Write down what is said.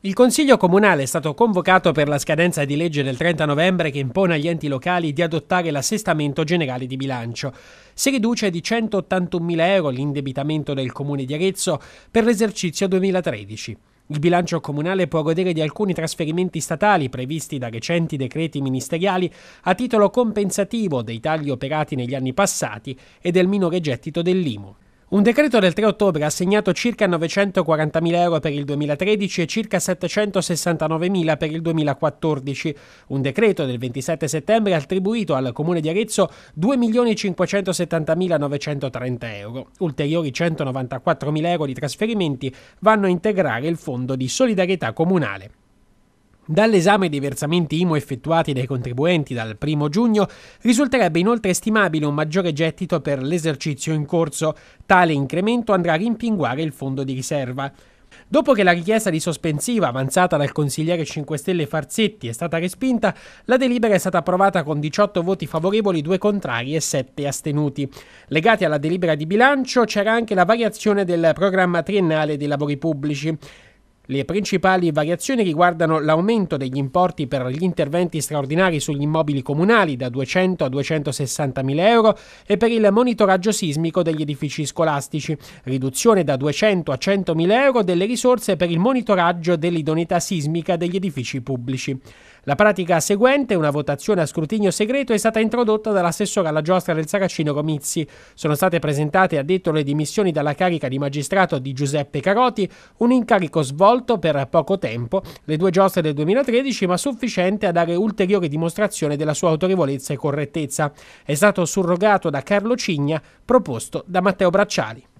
Il Consiglio Comunale è stato convocato per la scadenza di legge del 30 novembre che impone agli enti locali di adottare l'assestamento generale di bilancio. Si riduce di 181.000 euro l'indebitamento del Comune di Arezzo per l'esercizio 2013. Il bilancio comunale può godere di alcuni trasferimenti statali previsti da recenti decreti ministeriali a titolo compensativo dei tagli operati negli anni passati e del minore gettito dell'IMU. Un decreto del 3 ottobre ha assegnato circa 940.000 euro per il 2013 e circa 769.000 per il 2014. Un decreto del 27 settembre ha attribuito al Comune di Arezzo 2.570.930 euro. Ulteriori 194.000 euro di trasferimenti vanno a integrare il Fondo di solidarietà comunale. Dall'esame dei versamenti IMO effettuati dai contribuenti dal 1 giugno risulterebbe inoltre stimabile un maggiore gettito per l'esercizio in corso. Tale incremento andrà a rimpinguare il fondo di riserva. Dopo che la richiesta di sospensiva avanzata dal consigliere 5 Stelle Farsetti è stata respinta, la delibera è stata approvata con 18 voti favorevoli, 2 contrari e 7 astenuti. Legati alla delibera di bilancio c'era anche la variazione del programma triennale dei lavori pubblici. Le principali variazioni riguardano l'aumento degli importi per gli interventi straordinari sugli immobili comunali da 200 a 260 mila euro e per il monitoraggio sismico degli edifici scolastici, riduzione da 200 a 100 mila euro delle risorse per il monitoraggio dell'idoneità sismica degli edifici pubblici. La pratica seguente, una votazione a scrutinio segreto, è stata introdotta dall'assessore alla giostra del Saracino Comizzi. Sono state presentate, ha detto, le dimissioni dalla carica di magistrato di Giuseppe Caroti, un incarico svolto per poco tempo, le due giostre del 2013, ma sufficiente a dare ulteriore dimostrazione della sua autorevolezza e correttezza. È stato surrogato da Carlo Cigna, proposto da Matteo Bracciali.